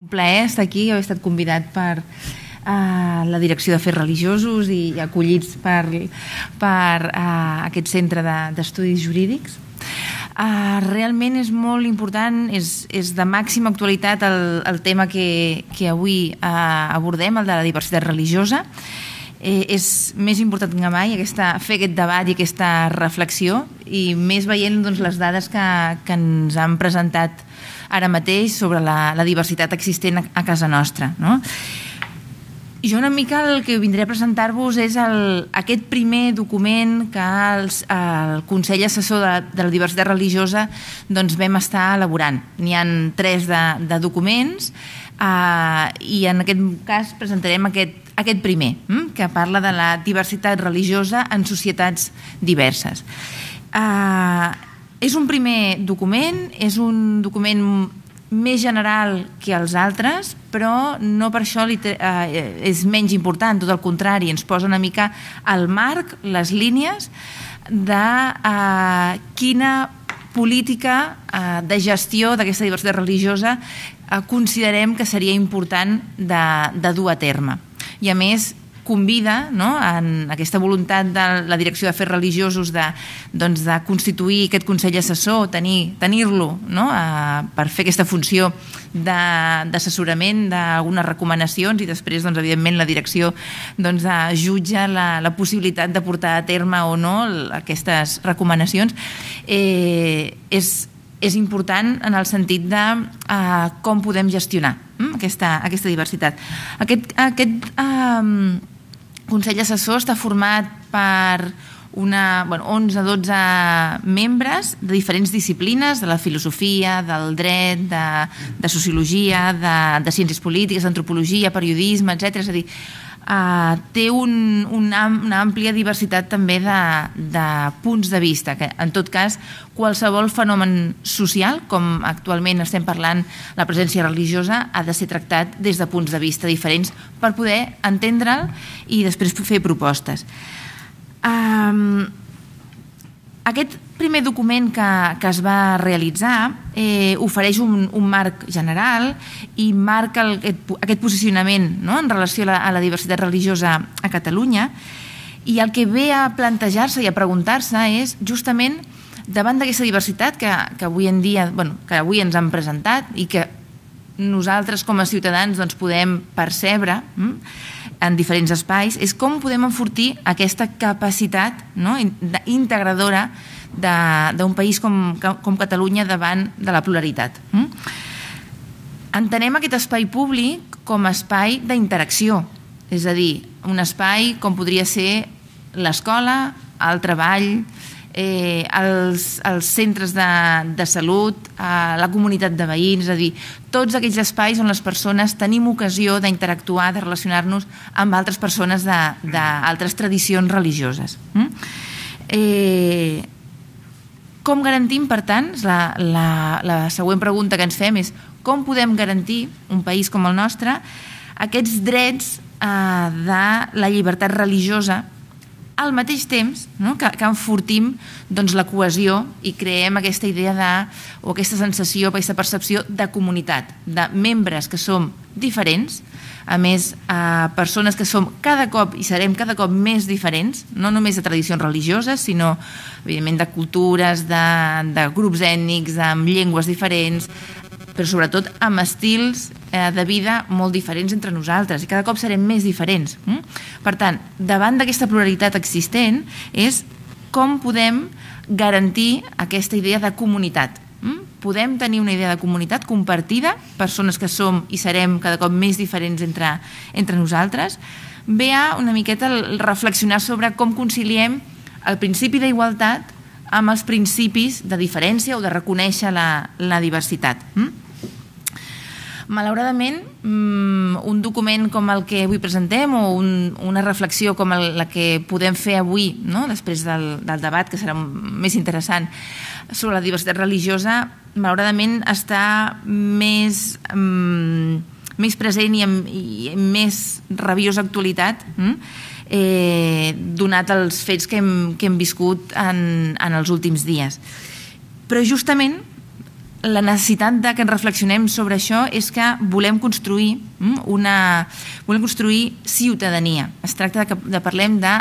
Un plaer estar aquí i haver estat convidat per uh, la direcció de Fets Religiosos i, i acollits per, per uh, aquest centre d'estudis de, jurídics. Uh, realment és molt important, és, és de màxima actualitat el, el tema que, que avui uh, abordem, el de la diversitat religiosa. Eh, és més important que mai aquesta, fer aquest debat i aquesta reflexió i més veient doncs, les dades que, que ens han presentat ara mateix sobre la, la diversitat existent a, a casa nostra. No? Jo una mica el que vindré a presentar-vos és el, aquest primer document que els, el Consell Assessor de, de la Diversitat Religiosa doncs vam estar elaborant. N'hi han tres de, de documents eh, i en aquest cas presentarem aquest, aquest primer, hm? que parla de la diversitat religiosa en societats diverses. Eh, és un primer document, és un document més general que els altres, però no per això li, eh, és menys important, tot el contrari, ens posa una mica al marc, les línies, de eh, quina política eh, de gestió d'aquesta diversitat religiosa eh, considerem que seria important de, de dur a terme. I a més, convida no? en aquesta voluntat de la direcció de fer religiosos de, doncs, de constituir aquest Consell Assessor, tenir-lo tenir, no? eh, per fer aquesta funció d'assessorament d'algunes recomanacions i després, doncs, evidentment, la direcció doncs, eh, jutja la, la possibilitat de portar a terme o no aquestes recomanacions. Eh, és, és important en el sentit de eh, com podem gestionar mm, aquesta, aquesta diversitat. Aquest, aquest eh, Consell Assessor està format per una, bueno, 11-12 membres de diferents disciplines, de la filosofia, del dret, de, de sociologia, de, de ciències polítiques, d'antropologia, periodisme, etc. És a dir, uh, té un, una, una àmplia diversitat també de, de punts de vista, que en tot cas qualsevol fenomen social, com actualment estem parlant la presència religiosa, ha de ser tractat des de punts de vista diferents per poder entendre'l i després fer propostes. Eh, aquest primer document que, que es va realitzar eh, ofereix un, un marc general i marca el, aquest, aquest posicionament no? en relació a la, a la diversitat religiosa a Catalunya i el que ve a plantejar-se i a preguntar-se és justament davant d'aquesta diversitat que, que avui en dia, bueno, que avui ens han presentat i que nosaltres com a ciutadans doncs, podem percebre, hm? en diferents espais és com podem enfortir aquesta capacitat no, integradora d'un país com, com Catalunya davant de la pluralitat. Mm? Entenem aquest espai públic com a espai d'interacció, és a dir, un espai com podria ser l'escola, el treball, eh, els, els centres de, de salut, eh, la comunitat de veïns, és a dir, tots aquells espais on les persones tenim ocasió d'interactuar, de relacionar-nos amb altres persones d'altres tradicions religioses. Mm? Eh, com garantim, per tant, la, la, la següent pregunta que ens fem és com podem garantir un país com el nostre aquests drets eh, de la llibertat religiosa al mateix temps no? que, que enfortim doncs, la cohesió i creem aquesta idea de, o aquesta sensació, aquesta percepció de comunitat, de membres que som diferents, a més, a persones que som cada cop i serem cada cop més diferents, no només de tradicions religioses, sinó, evidentment, de cultures, de, de grups ètnics, amb llengües diferents, però sobretot amb estils eh, de vida molt diferents entre nosaltres i cada cop serem més diferents. Mm? Per tant, davant d'aquesta pluralitat existent és com podem garantir aquesta idea de comunitat. Mm? Podem tenir una idea de comunitat compartida, persones que som i serem cada cop més diferents entre, entre nosaltres, ve a una miqueta reflexionar sobre com conciliem el principi d'igualtat amb els principis de diferència o de reconèixer la, la diversitat. Mm? Malauradament, mm, un document com el que avui presentem o un, una reflexió com el, la que podem fer avui, no? després del, del debat, que serà més interessant, sobre la diversitat religiosa, malauradament està més... Um, més present i amb, i amb més rabiosa actualitat mm? eh, donat els fets que hem, que hem viscut en, en els últims dies. Però justament la necessitat de que ens reflexionem sobre això és que volem construir mm, una... volem construir ciutadania. Es tracta de que de parlem de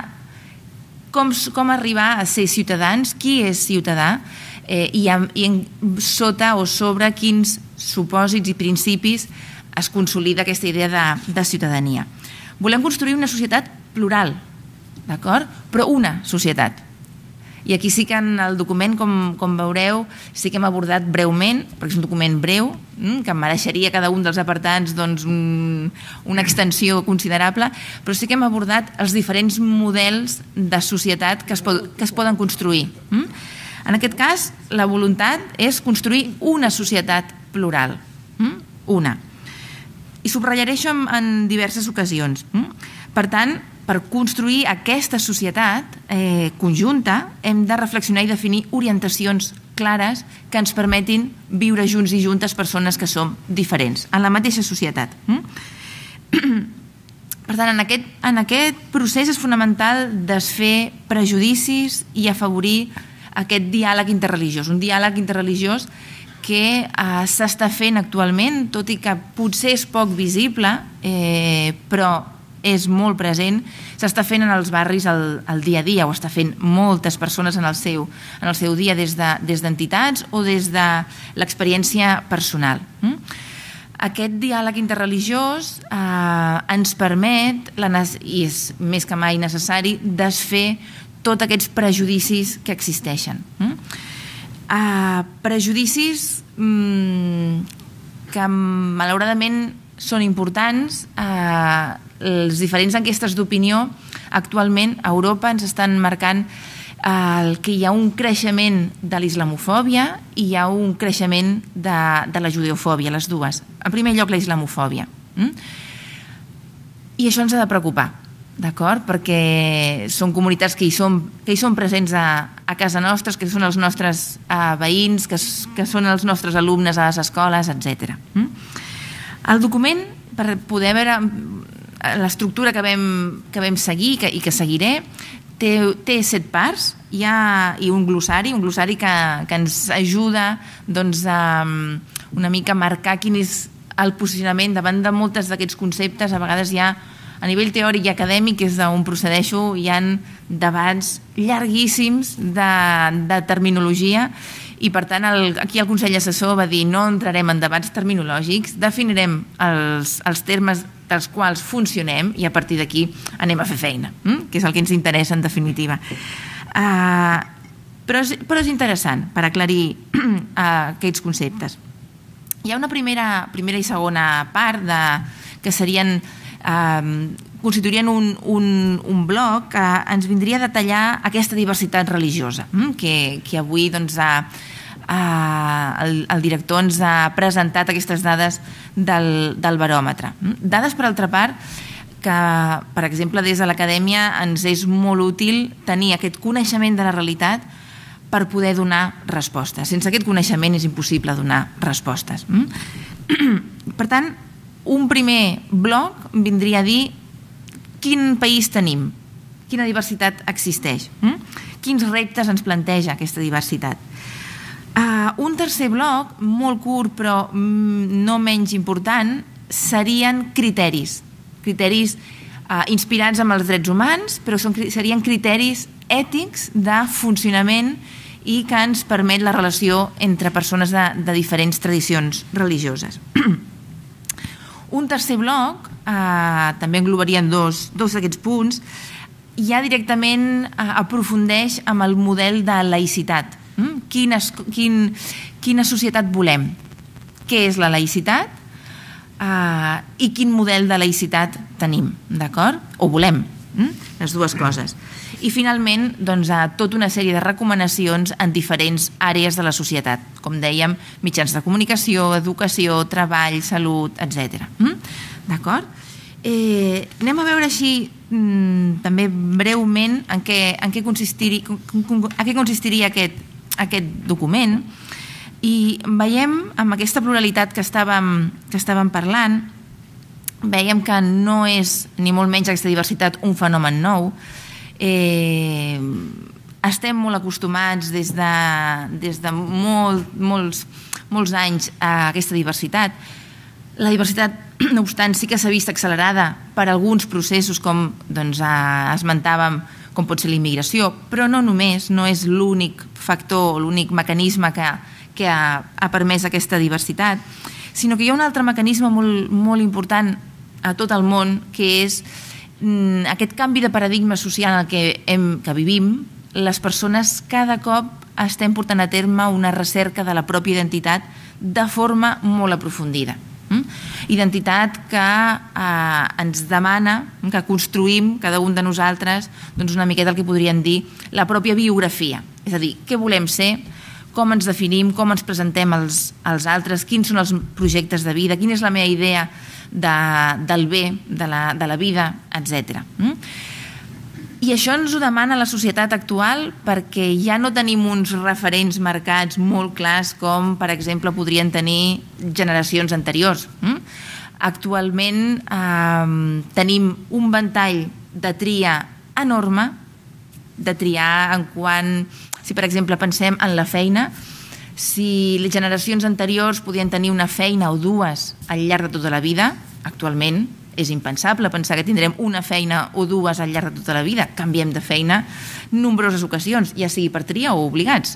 com, com arribar a ser ciutadans, qui és ciutadà, eh, i, amb, i en, sota o sobre quins supòsits i principis es consolida aquesta idea de, de ciutadania. Volem construir una societat plural, d'acord? Però una societat. I aquí sí que en el document, com, com veureu, sí que hem abordat breument, perquè és un document breu, mm, que mereixeria cada un dels apartats doncs, un, una extensió considerable, però sí que hem abordat els diferents models de societat que es, pod que es poden construir. Mm. En aquest cas, la voluntat és construir una societat plural. Mm, una. I subratllaré això en diverses ocasions. Per tant, per construir aquesta societat eh, conjunta hem de reflexionar i definir orientacions clares que ens permetin viure junts i juntes persones que som diferents en la mateixa societat. Mm? Per tant, en aquest, en aquest procés és fonamental desfer prejudicis i afavorir aquest diàleg interreligiós, un diàleg interreligiós que eh, s'està fent actualment, tot i que potser és poc visible, eh, però és molt present, s'està fent en els barris el, el dia a dia, o està fent moltes persones en el seu, en el seu dia des d'entitats de, des o des de l'experiència personal. Mm? Aquest diàleg interreligiós eh, ens permet, la, i és més que mai necessari, desfer tots aquests prejudicis que existeixen. Mm? Eh, prejudicis mm, que malauradament són importants. Eh, les diferents enquestes d'opinió actualment a Europa ens estan marcant el eh, que hi ha un creixement de l'islamofòbia i hi ha un creixement de, de la judeofòbia, les dues. En primer lloc, la islamofòbia. Mm? I això ens ha de preocupar, d'acord? Perquè són comunitats que hi són, que hi són presents a, a casa nostra, que són els nostres eh, veïns, que, que són els nostres alumnes a les escoles, etc. Mm? El document, per poder veure mm, l'estructura que, vam, que vam seguir que, i que seguiré, té, té set parts hi ha, i un glossari, un glossari que, que ens ajuda doncs, a mm, una mica marcar quin és el posicionament davant de moltes d'aquests conceptes. A vegades hi ha, a nivell teòric i acadèmic, és d'on procedeixo, hi han debats llarguíssims de, de terminologia i per tant el, aquí el Consell Assessor va dir no entrarem en debats terminològics, definirem els, els termes dels quals funcionem i a partir d'aquí anem a fer feina, hm? que és el que ens interessa en definitiva. Uh, però, és, però és interessant per aclarir uh, aquests conceptes. Hi ha una primera, primera i segona part de, que serien constituirien un, un, un bloc que ens vindria a detallar aquesta diversitat religiosa hm? que, que avui doncs, ha, ha, el, el director ens ha presentat aquestes dades del, del baròmetre. Hm? Dades, per altra part, que, per exemple, des de l'acadèmia ens és molt útil tenir aquest coneixement de la realitat per poder donar respostes. Sense aquest coneixement és impossible donar respostes. Hm? Per tant, un primer bloc vindria a dir quin país tenim, quina diversitat existeix, hm? quins reptes ens planteja aquesta diversitat. Uh, un tercer bloc, molt curt però mm, no menys important, serien criteris, criteris uh, inspirats amb els drets humans, però són, serien criteris ètics de funcionament i que ens permet la relació entre persones de, de diferents tradicions religioses. Un tercer bloc, eh, també englobarien dos, dos d'aquests punts, ja directament eh, aprofundeix amb el model de laïcitat. Mm? Quina, quin, quina societat volem? Què és la laïcitat? Eh, I quin model de laïcitat tenim, d'acord? O volem, mm? les dues coses. I finalment, doncs, a tota una sèrie de recomanacions en diferents àrees de la societat, com dèiem, mitjans de comunicació, educació, treball, salut, etc. Mm? D'acord? Eh, anem a veure així mm, també breument en què, en què, consistiri, en què consistiria aquest, aquest document i veiem amb aquesta pluralitat que estàvem, que estàvem parlant veiem que no és ni molt menys aquesta diversitat un fenomen nou Eh, estem molt acostumats des de, des de molt, molts, molts anys a aquesta diversitat. La diversitat, no obstant, sí que s'ha vist accelerada per alguns processos, com doncs, eh, esmentàvem, com pot ser la immigració, però no només, no és l'únic factor l'únic mecanisme que, que ha, ha permès aquesta diversitat, sinó que hi ha un altre mecanisme molt, molt important a tot el món, que és Mm, aquest canvi de paradigma social en el que, hem, que vivim, les persones cada cop estem portant a terme una recerca de la pròpia identitat de forma molt aprofundida. Mm? Identitat que eh, ens demana que construïm cada un de nosaltres doncs una miqueta el que podrien dir la pròpia biografia, és a dir, què volem ser, com ens definim, com ens presentem als, als altres, quins són els projectes de vida, quina és la meva idea de, del bé, de la, de la vida, etc. Mm? I això ens ho demana la societat actual perquè ja no tenim uns referents marcats molt clars com, per exemple, podrien tenir generacions anteriors. Mm? Actualment eh, tenim un ventall de tria enorme, de triar en quan, si per exemple pensem en la feina, si les generacions anteriors podien tenir una feina o dues al llarg de tota la vida, actualment és impensable pensar que tindrem una feina o dues al llarg de tota la vida. Canviem de feina nombroses ocasions, ja sigui per tria o obligats.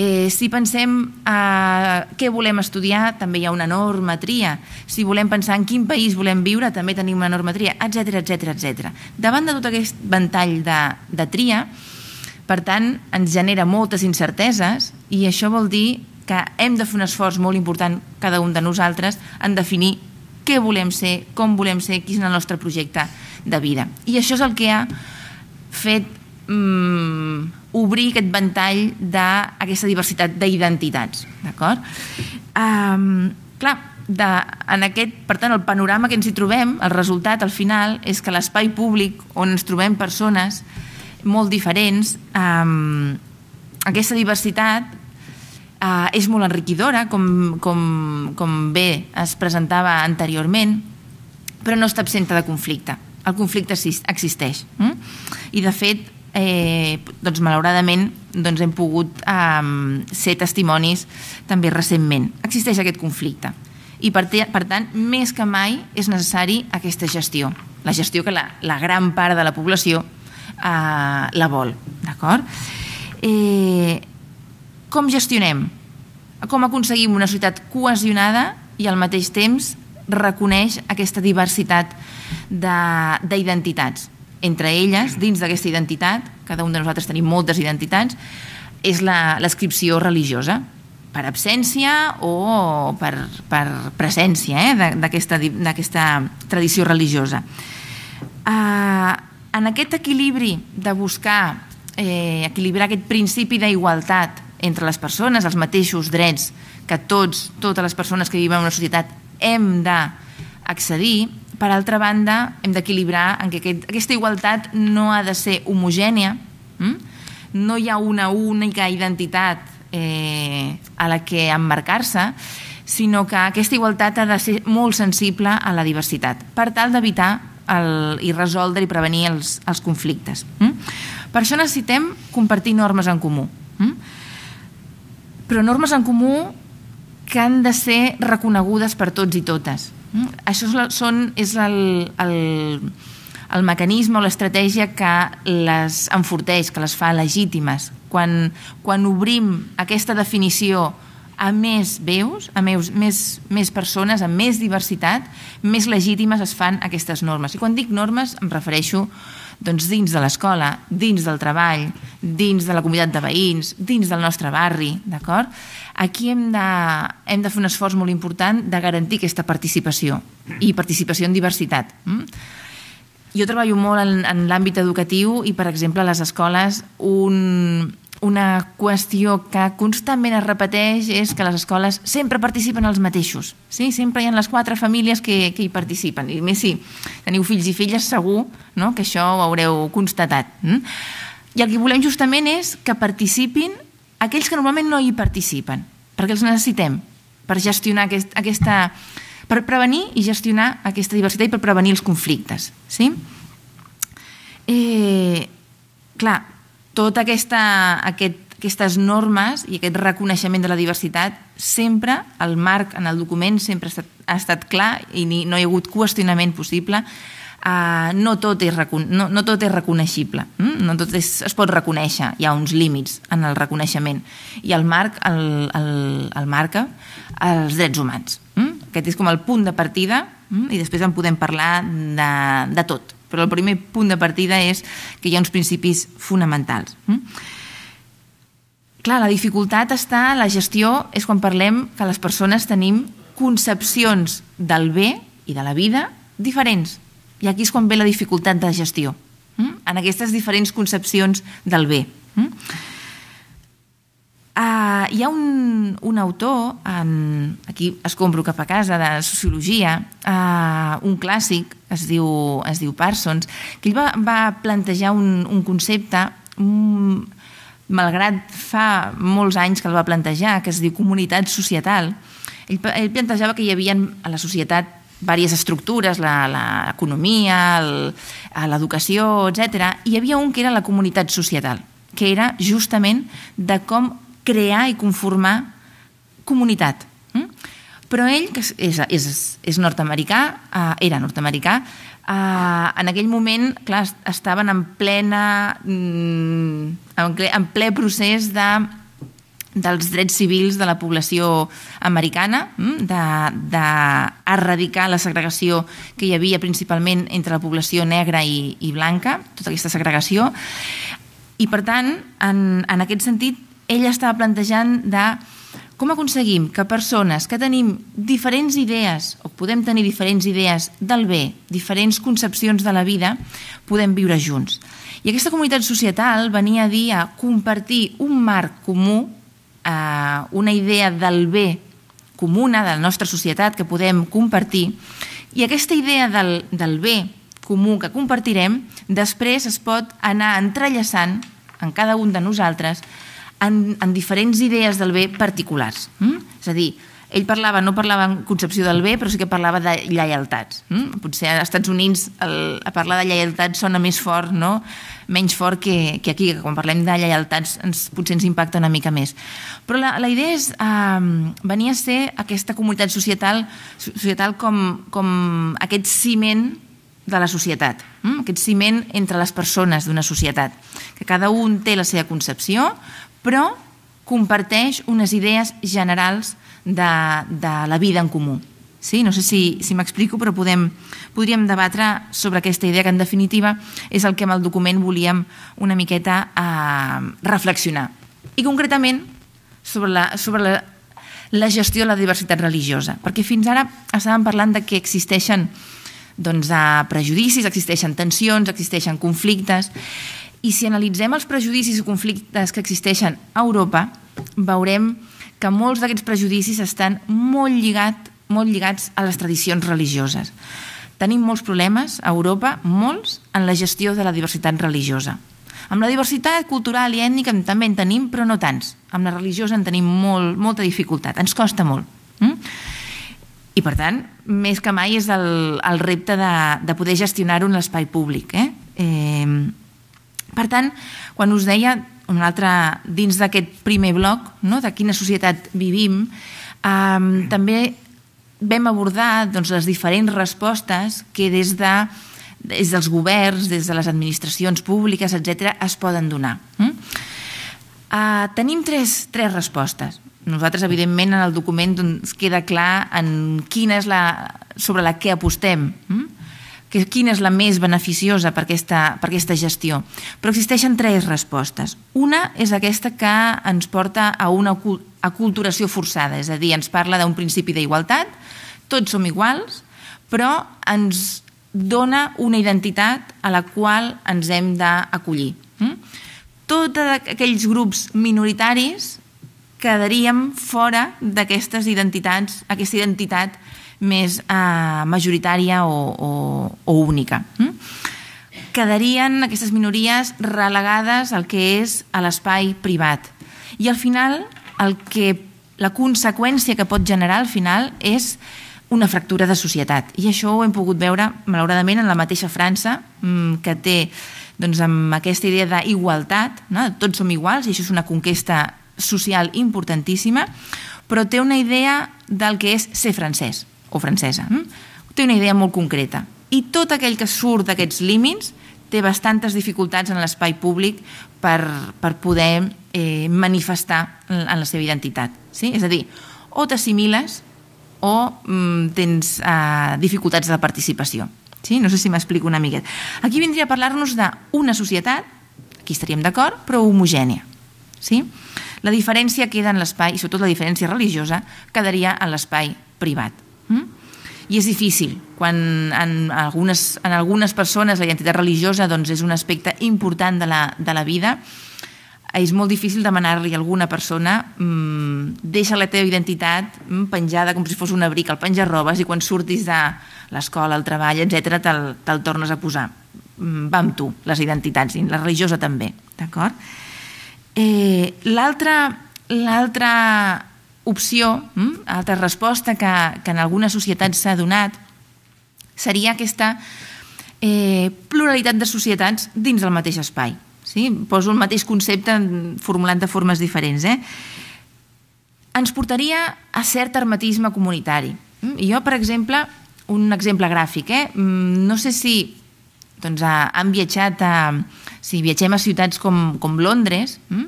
Eh, si pensem a eh, què volem estudiar, també hi ha una enorme tria. Si volem pensar en quin país volem viure, també tenim una enorme tria, etc etc etc. Davant de tot aquest ventall de, de tria, per tant, ens genera moltes incerteses i això vol dir que hem de fer un esforç molt important cada un de nosaltres en definir què volem ser, com volem ser, quin és el nostre projecte de vida. I això és el que ha fet mm, obrir aquest ventall d'aquesta diversitat d'identitats. D'acord? Um, clar, de, en aquest, per tant, el panorama que ens hi trobem, el resultat al final és que l'espai públic on ens trobem persones molt diferents, um, aquesta diversitat uh, és molt enriquidora, com, com, com bé es presentava anteriorment, però no està absenta de conflicte. El conflicte existeix. Mm? I, de fet, eh, doncs, malauradament doncs, hem pogut eh, ser testimonis també recentment. Existeix aquest conflicte. I, per, per tant, més que mai és necessari aquesta gestió. La gestió que la, la gran part de la població eh, la vol. D'acord? Eh, com gestionem? Com aconseguim una societat cohesionada i al mateix temps reconeix aquesta diversitat d'identitats? Entre elles, dins d'aquesta identitat, cada un de nosaltres tenim moltes identitats, és l'escripció religiosa per absència o per, per presència eh, d'aquesta tradició religiosa. Eh, en aquest equilibri de buscar eh, equilibrar aquest principi d'igualtat entre les persones, els mateixos drets que tots, totes les persones que viuen en una societat hem d'accedir, per altra banda hem d'equilibrar en què aquest, aquesta igualtat no ha de ser homogènia, hm? no hi ha una única identitat eh, a la que emmarcar-se, sinó que aquesta igualtat ha de ser molt sensible a la diversitat, per tal d'evitar el, i resoldre i prevenir els, els conflictes. Mm? Per això necessitem compartir normes en comú. Mm? Però normes en comú que han de ser reconegudes per tots i totes. Mm? Això és, la, són, és el, el, el mecanisme o l'estratègia que les enforteix, que les fa legítimes. Quan, quan obrim aquesta definició a més veus, a més, més, més persones, a més diversitat, més legítimes es fan aquestes normes. I quan dic normes em refereixo doncs, dins de l'escola, dins del treball, dins de la comunitat de veïns, dins del nostre barri, d'acord? Aquí hem de, hem de fer un esforç molt important de garantir aquesta participació i participació en diversitat. Mm? Jo treballo molt en, en l'àmbit educatiu i, per exemple, a les escoles un, una qüestió que constantment es repeteix és que les escoles sempre participen els mateixos. Sí? Sempre hi ha les quatre famílies que, que hi participen. I més si teniu fills i filles, segur no? que això ho haureu constatat. Mm? I el que volem justament és que participin aquells que normalment no hi participen, perquè els necessitem per gestionar aquest, aquesta... per prevenir i gestionar aquesta diversitat i per prevenir els conflictes. Sí? Eh, clar, tot aquesta, aquest aquestes normes i aquest reconeixement de la diversitat, sempre el marc en el document sempre ha estat, ha estat clar i ni, no hi ha hagut qüestionament possible. Uh, no, tot és no, no tot és reconeixible, mm? no tot és, es pot reconèixer, hi ha uns límits en el reconeixement. I el marc el, el, el marca els drets humans. Mm? Aquest és com el punt de partida mm? i després en podem parlar de, de tot. Però el primer punt de partida és que hi ha uns principis fonamentals. Mm? Clar, la dificultat està, la gestió és quan parlem que les persones tenim concepcions del bé i de la vida diferents. I aquí és quan ve la dificultat de gestió, mm? en aquestes diferents concepcions del bé. Clar, mm? Uh, hi ha un, un autor, en, aquí es compro cap a casa, de sociologia, uh, un clàssic, es diu, es diu Parsons, que ell va, va plantejar un, un concepte, um, malgrat fa molts anys que el va plantejar, que es diu comunitat societal. Ell, ell plantejava que hi havia a la societat diverses estructures, l'economia, l'educació, etc. I hi havia un que era la comunitat societal, que era justament de com crear i conformar comunitat. Hm? Però ell, que és, és, és nord-americà, eh, era nord-americà, eh, en aquell moment clar, estaven en plena mm, en ple procés de dels drets civils de la població americana, d'erradicar hm? de, de la segregació que hi havia principalment entre la població negra i, i blanca, tota aquesta segregació. I, per tant, en, en aquest sentit, ella estava plantejant de com aconseguim que persones que tenim diferents idees o podem tenir diferents idees del bé, diferents concepcions de la vida, podem viure junts. I aquesta comunitat societal venia a dir a compartir un marc comú, eh, una idea del bé comuna de la nostra societat que podem compartir, i aquesta idea del, del bé comú que compartirem després es pot anar entrellaçant en cada un de nosaltres en, en diferents idees del bé particulars. Mm? És a dir, ell parlava, no parlava en concepció del bé, però sí que parlava de lleialtats. Mm? Potser als Estats Units el, a parlar de lleialtats sona més fort, no? menys fort que, que aquí, que quan parlem de lleialtats ens, potser ens impacta una mica més. Però la, la idea és, eh, venia a ser aquesta comunitat societal, societal com, com aquest ciment de la societat, mm? aquest ciment entre les persones d'una societat, que cada un té la seva concepció, però comparteix unes idees generals de, de la vida en comú. Sí? No sé si, si m'explico, però podem, podríem debatre sobre aquesta idea que en definitiva és el que amb el document volíem una miqueta eh, reflexionar. I concretament sobre, la, sobre la, la gestió de la diversitat religiosa, perquè fins ara estàvem parlant de que existeixen doncs, eh, prejudicis, existeixen tensions, existeixen conflictes, i si analitzem els prejudicis i conflictes que existeixen a Europa, veurem que molts d'aquests prejudicis estan molt, lligat, molt lligats a les tradicions religioses. Tenim molts problemes a Europa, molts, en la gestió de la diversitat religiosa. Amb la diversitat cultural i ètnica també en tenim, però no tants. Amb la religiosa en tenim molt, molta dificultat, ens costa molt. Mm? I per tant, més que mai és el, el repte de, de poder gestionar-ho en l'espai públic. Eh? Eh, per tant, quan us deia un altre, dins d'aquest primer bloc, no, de quina societat vivim, eh, també vam abordar doncs, les diferents respostes que des, de, des dels governs, des de les administracions públiques, etc es poden donar. Eh? Eh, tenim tres, tres respostes. Nosaltres, evidentment, en el document doncs, queda clar en quina és la, sobre la que apostem. Eh? que, quina és la més beneficiosa per aquesta, per aquesta gestió. Però existeixen tres respostes. Una és aquesta que ens porta a una aculturació forçada, és a dir, ens parla d'un principi d'igualtat, tots som iguals, però ens dona una identitat a la qual ens hem d'acollir. Mm? Tots aquells grups minoritaris quedaríem fora d'aquestes identitats, aquesta identitat més eh, majoritària o, o, o única. Mm? Quedarien aquestes minories relegades al que és a l'espai privat. I al final, el que, la conseqüència que pot generar al final és una fractura de societat. I això ho hem pogut veure, malauradament, en la mateixa França, hm, que té doncs, amb aquesta idea d'igualtat, no? tots som iguals, i això és una conquesta social importantíssima, però té una idea del que és ser francès o francesa. Hm? Té una idea molt concreta. I tot aquell que surt d'aquests límits té bastantes dificultats en l'espai públic per, per poder eh, manifestar en, en la seva identitat. Sí? És a dir, o t'assimiles o mm, tens eh, dificultats de participació. Sí? No sé si m'explico una miqueta. Aquí vindria a parlar-nos d'una societat, aquí estaríem d'acord, però homogènia. Sí? La diferència queda en l'espai, i sobretot la diferència religiosa, quedaria en l'espai privat Mm? I és difícil, quan en algunes, en algunes persones la identitat religiosa doncs, és un aspecte important de la, de la vida, és molt difícil demanar-li a alguna persona mmm, deixa la teva identitat mmm, penjada com si fos un abric, al penjar robes i quan surtis de l'escola, el treball, etc te'l te, tornes a posar. Mmm, va amb tu, les identitats, i la religiosa també, d'acord? Eh, L'altre opció, hm? altra resposta que, que en algunes societats s'ha donat, seria aquesta eh, pluralitat de societats dins del mateix espai. Sí? Poso el mateix concepte formulant de formes diferents. Eh? Ens portaria a cert hermetisme comunitari. Mm? I jo, per exemple, un exemple gràfic, eh? Mm, no sé si doncs, han viatjat a... Si viatgem a ciutats com, com Londres, eh?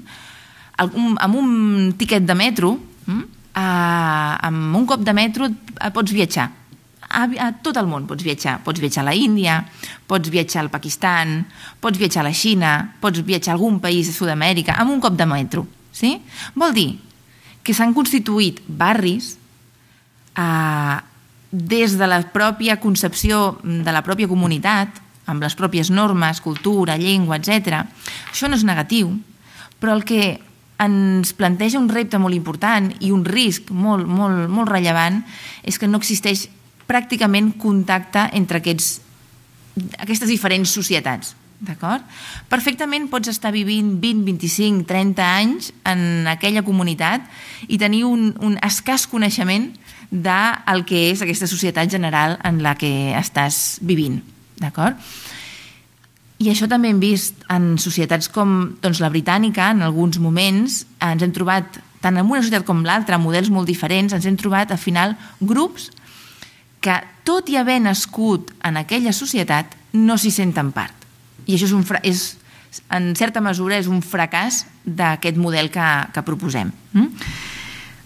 amb un tiquet de metro, a, mm? Uh, eh, amb un cop de metro eh, pots viatjar. A, a tot el món pots viatjar. Pots viatjar a la Índia, pots viatjar al Pakistan, pots viatjar a la Xina, pots viatjar a algun país de Sud-amèrica, amb un cop de metro. Sí? Vol dir que s'han constituït barris a, eh, des de la pròpia concepció de la pròpia comunitat, amb les pròpies normes, cultura, llengua, etc. Això no és negatiu, però el que ens planteja un repte molt important i un risc molt, molt, molt rellevant és que no existeix pràcticament contacte entre aquests, aquestes diferents societats. D'acord? Perfectament pots estar vivint 20, 25, 30 anys en aquella comunitat i tenir un, un escàs coneixement del que és aquesta societat general en la que estàs vivint. D'acord? I això també hem vist en societats com doncs, la britànica, en alguns moments, eh, ens hem trobat, tant en una societat com l'altra, models molt diferents, ens hem trobat, al final, grups que, tot i haver nascut en aquella societat, no s'hi senten part. I això és, un, és en certa mesura, és un fracàs d'aquest model que, que proposem. Mm?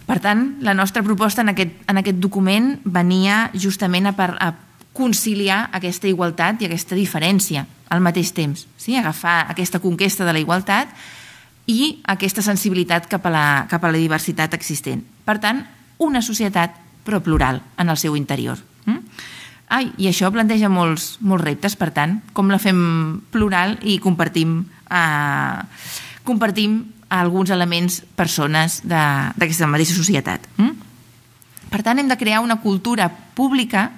Per tant, la nostra proposta en aquest, en aquest document venia justament a, par, a conciliar aquesta igualtat i aquesta diferència al mateix temps, sí? agafar aquesta conquesta de la igualtat i aquesta sensibilitat cap a, la, cap a la diversitat existent. Per tant, una societat però plural en el seu interior. Mm? Ai, I això planteja molts, molts reptes, per tant, com la fem plural i compartim, eh, compartim alguns elements, persones d'aquesta mateixa societat. Mm? Per tant, hem de crear una cultura pública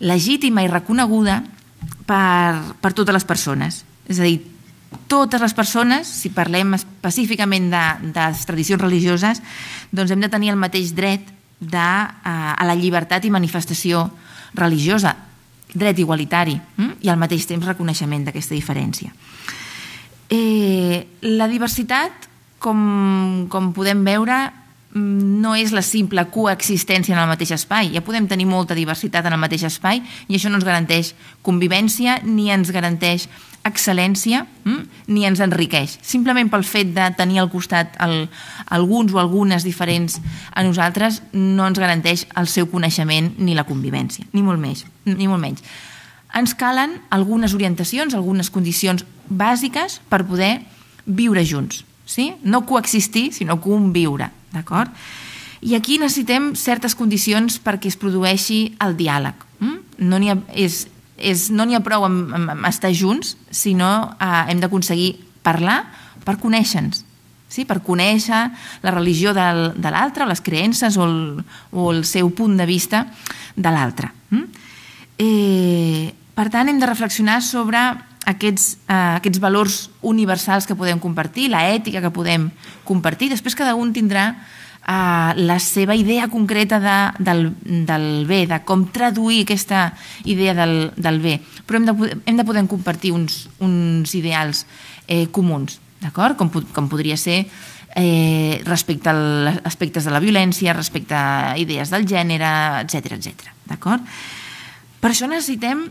legítima i reconeguda per, per totes les persones. És a dir, totes les persones, si parlem específicament de, de les tradicions religioses, doncs hem de tenir el mateix dret de, a, eh, a la llibertat i manifestació religiosa, dret igualitari hm? i al mateix temps reconeixement d'aquesta diferència. Eh, la diversitat, com, com podem veure, Mm, no és la simple coexistència en el mateix espai. Ja podem tenir molta diversitat en el mateix espai i això no ens garanteix convivència ni ens garanteix excel·lència mm, ni ens enriqueix. Simplement pel fet de tenir al costat el, alguns o algunes diferents a nosaltres no ens garanteix el seu coneixement ni la convivència, ni molt, més, ni molt menys. Ens calen algunes orientacions, algunes condicions bàsiques per poder viure junts sí? no coexistir, sinó conviure. D'acord? I aquí necessitem certes condicions perquè es produeixi el diàleg. Hm? No n'hi ha, és, és, no ha prou amb, amb, amb estar junts, sinó eh, hem d'aconseguir parlar per conèixer-nos, sí? per conèixer la religió del, de l'altre, les creences o el, o el seu punt de vista de l'altre. Mm? Eh, per tant, hem de reflexionar sobre aquests, eh, aquests valors universals que podem compartir, la ètica que podem compartir. Després cada un tindrà eh, la seva idea concreta de, del, del bé, de com traduir aquesta idea del, del bé. Però hem de, hem de poder compartir uns, uns ideals eh, comuns, d'acord? Com, com podria ser eh, respecte als aspectes de la violència, respecte a idees del gènere, etc etc. d'acord? Per això necessitem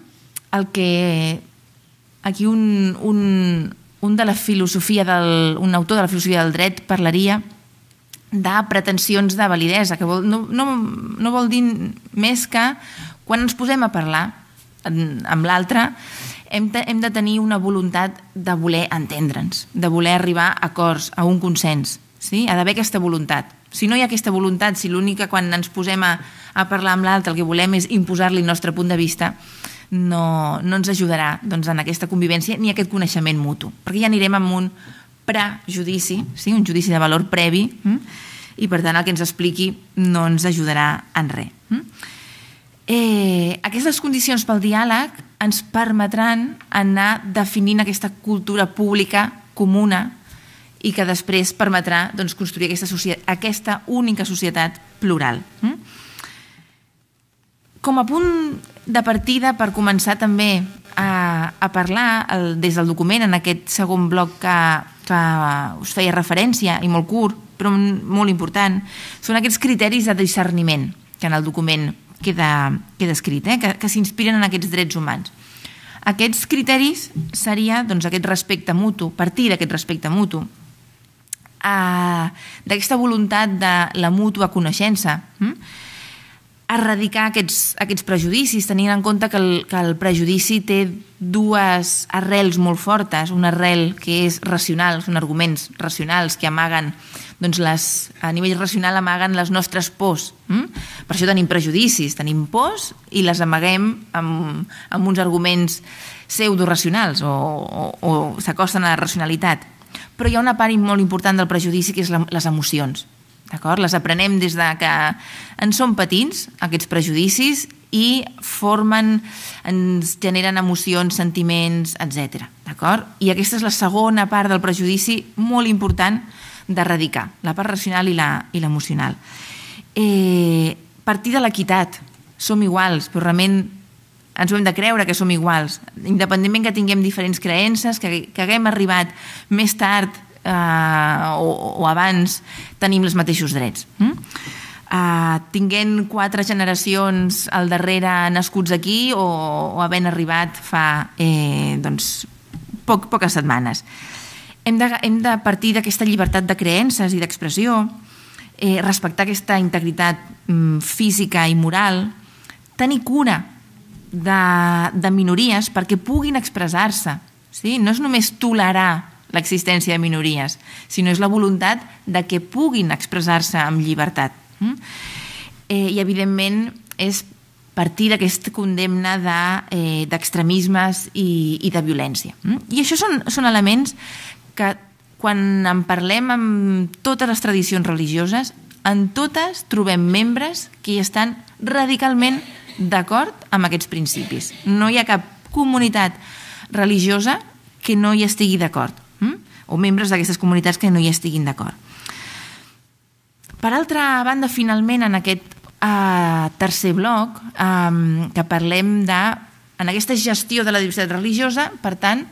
el que aquí un, un, un, de la filosofia del, un autor de la filosofia del dret parlaria de pretensions de validesa, que vol, no, no, no vol dir més que quan ens posem a parlar amb l'altre hem, hem de tenir una voluntat de voler entendre'ns, de voler arribar a acords, a un consens. Sí? Ha d'haver aquesta voluntat. Si no hi ha aquesta voluntat, si l'única quan ens posem a, a parlar amb l'altre el que volem és imposar-li el nostre punt de vista, no, no ens ajudarà doncs, en aquesta convivència ni aquest coneixement mutu, perquè ja anirem amb un prejudici, sí? un judici de valor previ, hm? i per tant el que ens expliqui no ens ajudarà en res. Hm? Eh, aquestes condicions pel diàleg ens permetran anar definint aquesta cultura pública comuna i que després permetrà doncs, construir aquesta, societat, aquesta única societat plural. Hm? Com a punt de partida per començar també a, a parlar el, des del document en aquest segon bloc que, que us feia referència i molt curt, però molt important, són aquests criteris de discerniment que en el document queda, queda escrit, eh? que, que s'inspiren en aquests drets humans. Aquests criteris seria doncs, aquest respecte mutu, partir d'aquest respecte mutu, eh, d'aquesta voluntat de la mútua coneixença, hm? erradicar aquests, aquests prejudicis, tenint en compte que el, que el prejudici té dues arrels molt fortes, una arrel que és racional, són arguments racionals que amaguen doncs les, a nivell racional amaguen les nostres pors. Mm? Per això tenim prejudicis, tenim pors i les amaguem amb, amb uns arguments pseudoracionals o, o, o s'acosten a la racionalitat. Però hi ha una part molt important del prejudici que és la, les emocions. D'acord? Les aprenem des de que en som petits, aquests prejudicis, i formen, ens generen emocions, sentiments, etc. D'acord? I aquesta és la segona part del prejudici molt important d'erradicar, la part racional i l'emocional. Eh, partir de l'equitat. Som iguals, però realment ens ho hem de creure que som iguals, independentment que tinguem diferents creences, que, que haguem arribat més tard eh, o, o abans tenim els mateixos drets. Mm? Uh, tinguent quatre generacions al darrere nascuts aquí o, o havent arribat fa eh, doncs, poc, poques setmanes. Hem de, hem de partir d'aquesta llibertat de creences i d'expressió, eh, respectar aquesta integritat mm, física i moral, tenir cura de, de minories perquè puguin expressar-se. Sí? No és només tolerar l'existència de minories, sinó és la voluntat de que puguin expressar-se amb llibertat. Mm? Eh, I, evidentment, és partir d'aquesta condemna d'extremismes de, eh, i, i de violència. Mm? I això són, són elements que quan en parlem amb totes les tradicions religioses, en totes trobem membres que hi estan radicalment d'acord amb aquests principis. No hi ha cap comunitat religiosa que no hi estigui d'acord o membres d'aquestes comunitats que no hi estiguin d'acord. Per altra banda, finalment, en aquest eh, tercer bloc, eh, que parlem de, en aquesta gestió de la diversitat religiosa, per tant,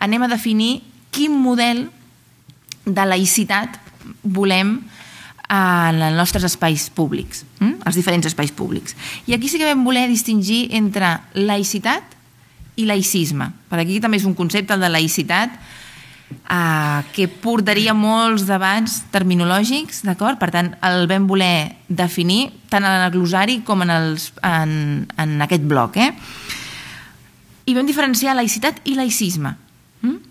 anem a definir quin model de laïcitat volem eh, en els nostres espais públics, hm? els diferents espais públics. I aquí sí que vam voler distingir entre laïcitat i laïcisme. Per aquí també és un concepte, el de laïcitat, eh, que portaria molts debats terminològics, d'acord? Per tant, el vam voler definir tant en el glosari com en, els, en, en aquest bloc, eh? I vam diferenciar laïcitat i laicisme. Mm?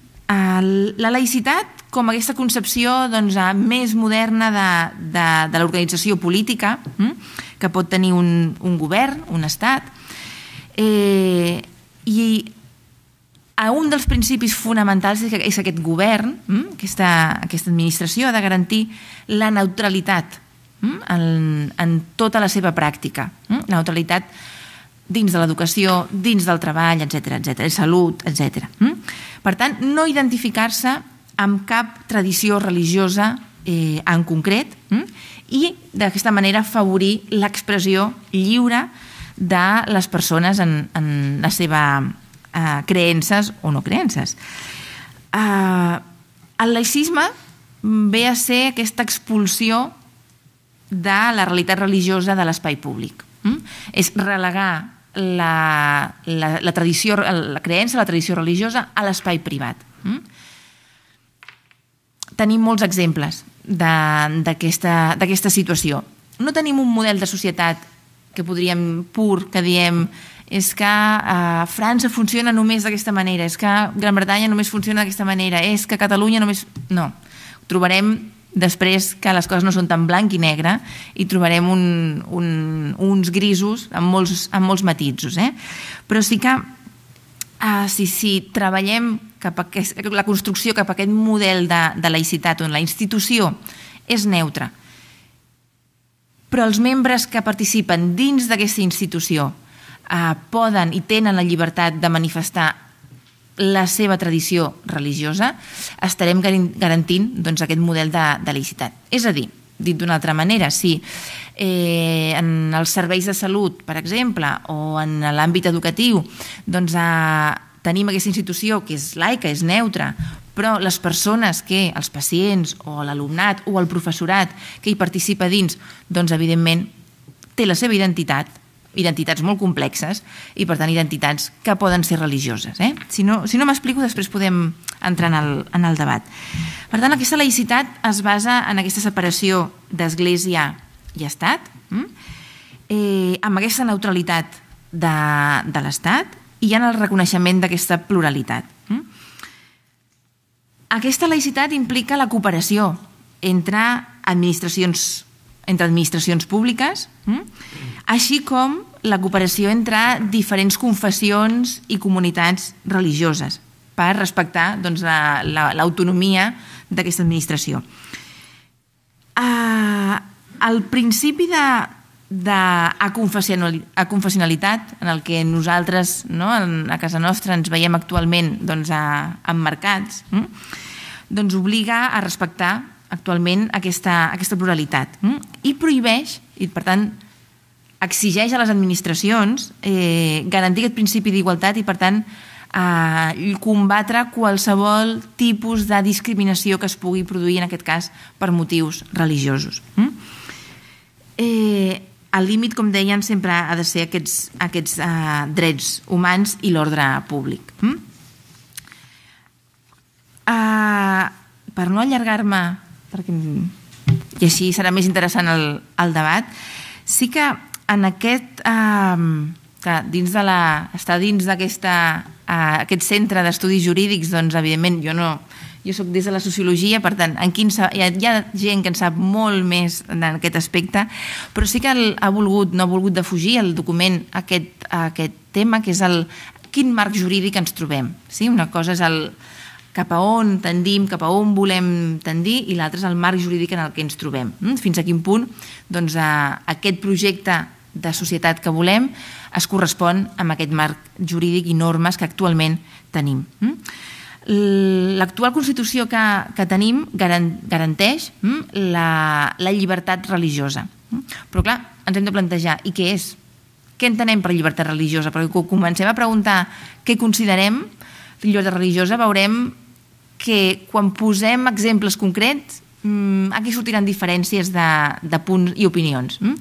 La laïcitat com aquesta concepció doncs, eh, més moderna de, de, de l'organització política mm? que pot tenir un, un govern, un estat, eh, i a un dels principis fonamentals és que aquest govern, mm, aquesta, aquesta administració, ha de garantir la neutralitat mm, en, en tota la seva pràctica. La mm, neutralitat dins de l'educació, dins del treball, etc etc, salut, etc. Per tant, no identificar-se amb cap tradició religiosa eh, en concret i d'aquesta manera afavorir l'expressió lliure de les persones en, en la seva eh, creences o no creences. Uh, el laicisme ve a ser aquesta expulsió de la realitat religiosa de l'espai públic. Mm? És relegar la, la, la tradició, la creença, la tradició religiosa a l'espai privat. Mm? Tenim molts exemples d'aquesta situació. No tenim un model de societat que podríem pur, que diem és que eh, França funciona només d'aquesta manera, és que Gran Bretanya només funciona d'aquesta manera, és que Catalunya només... No, trobarem després que les coses no són tan blanc i negre i trobarem un, un, uns grisos amb molts, amb molts matisos. Eh? Però sí que eh, si, si treballem cap a aquest, la construcció cap a aquest model de, de laïcitat on la institució és neutra, però els membres que participen dins d'aquesta institució eh, poden i tenen la llibertat de manifestar la seva tradició religiosa, estarem garantint doncs, aquest model de, de licitat. És a dir, dit d'una altra manera, si eh, en els serveis de salut, per exemple, o en l'àmbit educatiu, doncs, eh, tenim aquesta institució que és laica, és neutra, però les persones que, els pacients o l'alumnat o el professorat que hi participa dins, doncs evidentment té la seva identitat, identitats molt complexes i, per tant, identitats que poden ser religioses. Eh? Si no, si no m'explico, després podem entrar en el, en el debat. Per tant, aquesta laïcitat es basa en aquesta separació d'església i estat, mm? eh, amb aquesta neutralitat de, de l'estat i en el reconeixement d'aquesta pluralitat. Hm? Aquesta laïcitat implica la cooperació entre administracions entre administracions públiques, mm? així com la cooperació entre diferents confessions i comunitats religioses per respectar doncs, l'autonomia la, la, d'aquesta administració. Uh, ah, el principi de, de a, a confessionalitat en el que nosaltres no, a casa nostra ens veiem actualment doncs, a, mercats mm, doncs obliga a respectar actualment aquesta, aquesta pluralitat mm, i prohibeix i per tant exigeix a les administracions eh, garantir aquest principi d'igualtat i, per tant, eh, combatre qualsevol tipus de discriminació que es pugui produir, en aquest cas, per motius religiosos. Mm? Eh, el límit, com deien, sempre ha de ser aquests, aquests eh, drets humans i l'ordre públic. Mm? Eh, per no allargar-me, perquè i així serà més interessant el, el debat, sí que en aquest... Eh, dins de la, està dins d'aquest eh, centre d'estudis jurídics, doncs, evidentment, jo no... Jo sóc des de la sociologia, per tant, en quin, hi, ha, hi ha gent que en sap molt més en aquest aspecte, però sí que el, ha volgut, no ha volgut defugir el document aquest, aquest tema, que és el, quin marc jurídic ens trobem. Sí? Una cosa és el, cap a on tendim, cap a on volem tendir i l'altre és el marc jurídic en el que ens trobem. Hm? Fins a quin punt doncs, a, eh, aquest projecte de societat que volem es correspon amb aquest marc jurídic i normes que actualment tenim. Hm? L'actual Constitució que, que tenim garanteix hm, la, la llibertat religiosa. Hm? Però clar, ens hem de plantejar, i què és? Què entenem per llibertat religiosa? Perquè quan comencem a preguntar què considerem llibertat religiosa, veurem que quan posem exemples concrets Mm, aquí sortiran diferències de, de punts i opinions. Mm?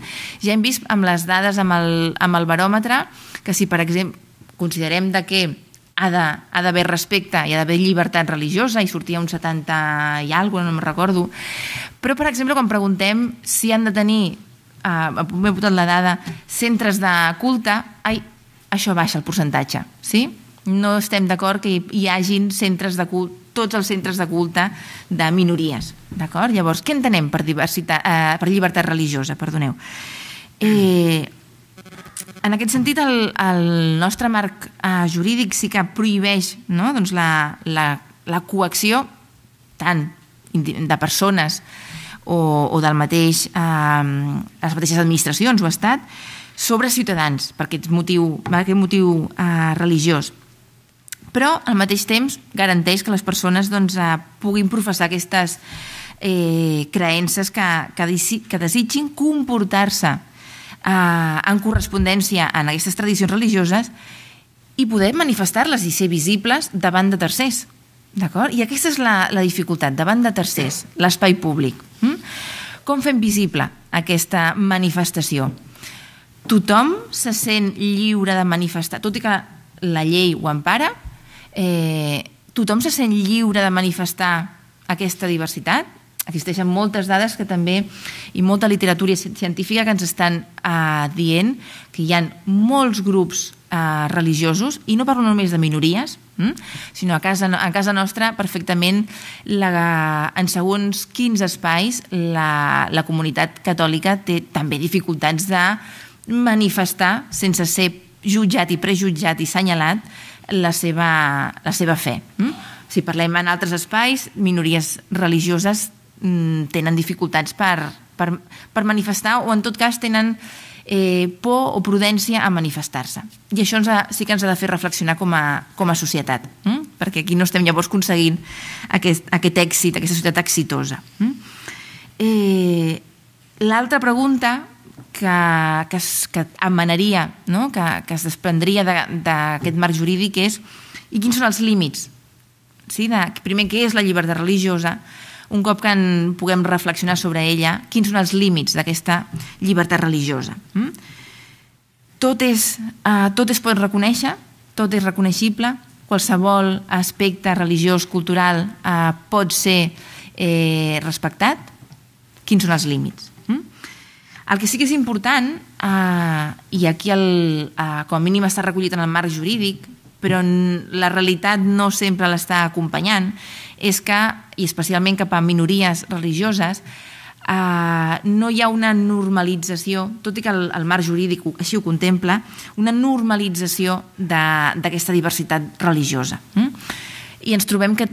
Ja hem vist amb les dades, amb el, amb el baròmetre, que si, per exemple, considerem de que ha d'haver respecte, i ha d'haver llibertat religiosa, i sortia un 70 i alguna no me'n recordo. Però, per exemple, quan preguntem si han de tenir, eh, m'he posat la dada, centres de culte, ai, això baixa el percentatge, sí? no estem d'acord que hi hagin centres de culte, tots els centres de culte de minories. D'acord? Llavors, què entenem per, diversitat, eh, per llibertat religiosa? Perdoneu. Eh, en aquest sentit, el, el nostre marc eh, jurídic sí que prohibeix no? doncs la, la, la coacció tant de persones o, o del mateix, eh, les mateixes administracions o estat sobre ciutadans per aquest motiu, per aquest motiu eh, religiós però al mateix temps garanteix que les persones doncs, eh, puguin professar aquestes eh, creences que, que, que desitgin comportar-se eh, en correspondència en aquestes tradicions religioses i poder manifestar-les i ser visibles davant de tercers. D'acord? I aquesta és la, la dificultat, davant de tercers, l'espai públic. Mm? Com fem visible aquesta manifestació? Tothom se sent lliure de manifestar, tot i que la llei ho empara, eh, tothom se sent lliure de manifestar aquesta diversitat? Existeixen moltes dades que també i molta literatura científica que ens estan eh, dient que hi ha molts grups eh, religiosos, i no parlo només de minories, hm? sinó a casa, a casa nostra perfectament la, en segons quins espais la, la comunitat catòlica té també dificultats de manifestar sense ser jutjat i prejutjat i senyalat la seva, la seva fe. Mm? Si parlem en altres espais, minories religioses mm, tenen dificultats per, per, per manifestar o en tot cas tenen eh, por o prudència a manifestar-se. I això ens ha, sí que ens ha de fer reflexionar com a, com a societat, hm? perquè aquí no estem llavors aconseguint aquest, aquest èxit, aquesta societat exitosa. Hm? Eh, L'altra pregunta que, que, es, que emanaria, no? que, que es desprendria d'aquest de, marc jurídic és i quins són els límits. Sí? De, primer, què és la llibertat religiosa? Un cop que en puguem reflexionar sobre ella, quins són els límits d'aquesta llibertat religiosa? Mm? Tot, és, uh, tot es pot reconèixer, tot és reconeixible, qualsevol aspecte religiós, cultural, uh, pot ser eh, respectat. Quins són els límits? El que sí que és important, eh, i aquí el, eh, com a mínim està recollit en el marc jurídic, però la realitat no sempre l'està acompanyant, és que, i especialment cap a minories religioses, eh, no hi ha una normalització, tot i que el, el marc jurídic així ho contempla, una normalització d'aquesta diversitat religiosa. Mm? I ens trobem que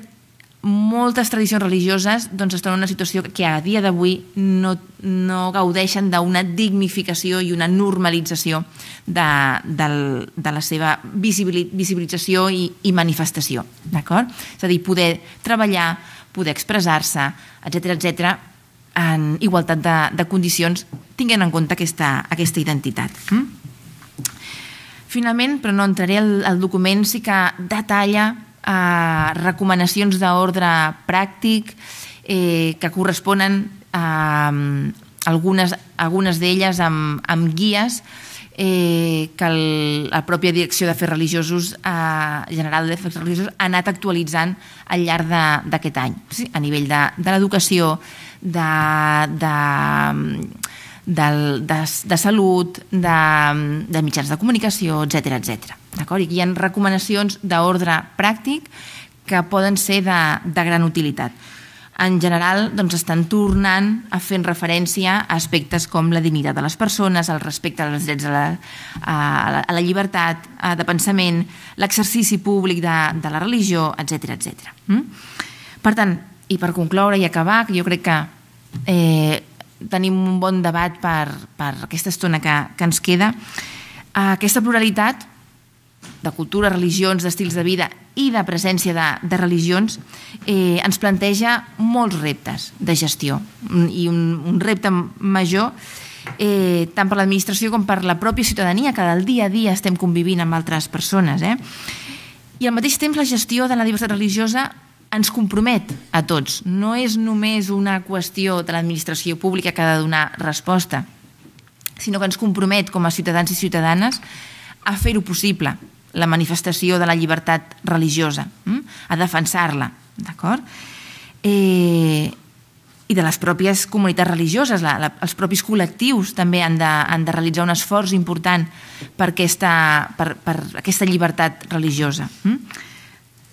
moltes tradicions religioses doncs, estan en una situació que a dia d'avui no, no gaudeixen d'una dignificació i una normalització de, de, de la seva visibilització i, i manifestació. És a dir, poder treballar, poder expressar-se, etc etc en igualtat de, de condicions, tinguent en compte aquesta, aquesta identitat. Mm? Finalment, però no entraré al, el document, sí que detalla eh, recomanacions d'ordre pràctic eh, que corresponen a ehm, algunes, algunes d'elles amb, amb guies eh, que el, la pròpia direcció de fer religiosos eh, general de fer religiosos ha anat actualitzant al llarg d'aquest any sí? a nivell de, de l'educació de, de, de, de, de salut de, de mitjans de comunicació, etc etc. D'acord? I hi ha recomanacions d'ordre pràctic que poden ser de, de gran utilitat. En general, doncs, estan tornant a fer referència a aspectes com la dignitat de les persones, el respecte als drets a la, a la, a la llibertat a, de pensament, l'exercici públic de, de la religió, etc etc. Mm? Per tant, i per concloure i acabar, que jo crec que eh, tenim un bon debat per, per aquesta estona que, que ens queda, eh, aquesta pluralitat de cultura, religions, d'estils de vida i de presència de, de religions, eh, ens planteja molts reptes de gestió i un, un repte major eh, tant per l'administració com per la pròpia ciutadania, que del dia a dia estem convivint amb altres persones. Eh? I al mateix temps la gestió de la diversitat religiosa ens compromet a tots. No és només una qüestió de l'administració pública que ha de donar resposta, sinó que ens compromet com a ciutadans i ciutadanes a fer-ho possible, la manifestació de la llibertat religiosa, hm? a defensar-la, d'acord? Eh, i de les pròpies comunitats religioses, la, la, els propis col·lectius també han de, han de realitzar un esforç important per aquesta, per, per aquesta llibertat religiosa. Hm?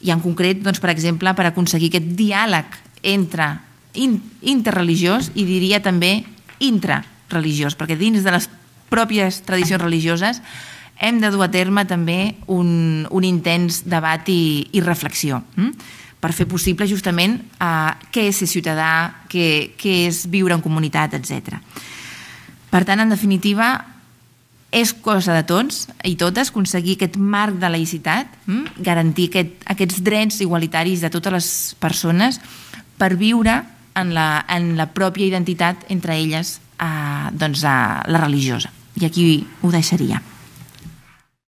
I en concret, doncs, per exemple, per aconseguir aquest diàleg entre in, interreligiós i diria també intrareligiós, perquè dins de les pròpies tradicions religioses hem de dur a terme també un, un intens debat i, i reflexió hm? per fer possible justament eh, què és ser ciutadà, què, què és viure en comunitat, etc. Per tant, en definitiva, és cosa de tots i totes aconseguir aquest marc de laïcitat, hm? garantir aquest, aquests drets igualitaris de totes les persones per viure en la, en la pròpia identitat entre elles eh, doncs, eh, la religiosa. I aquí ho deixaria.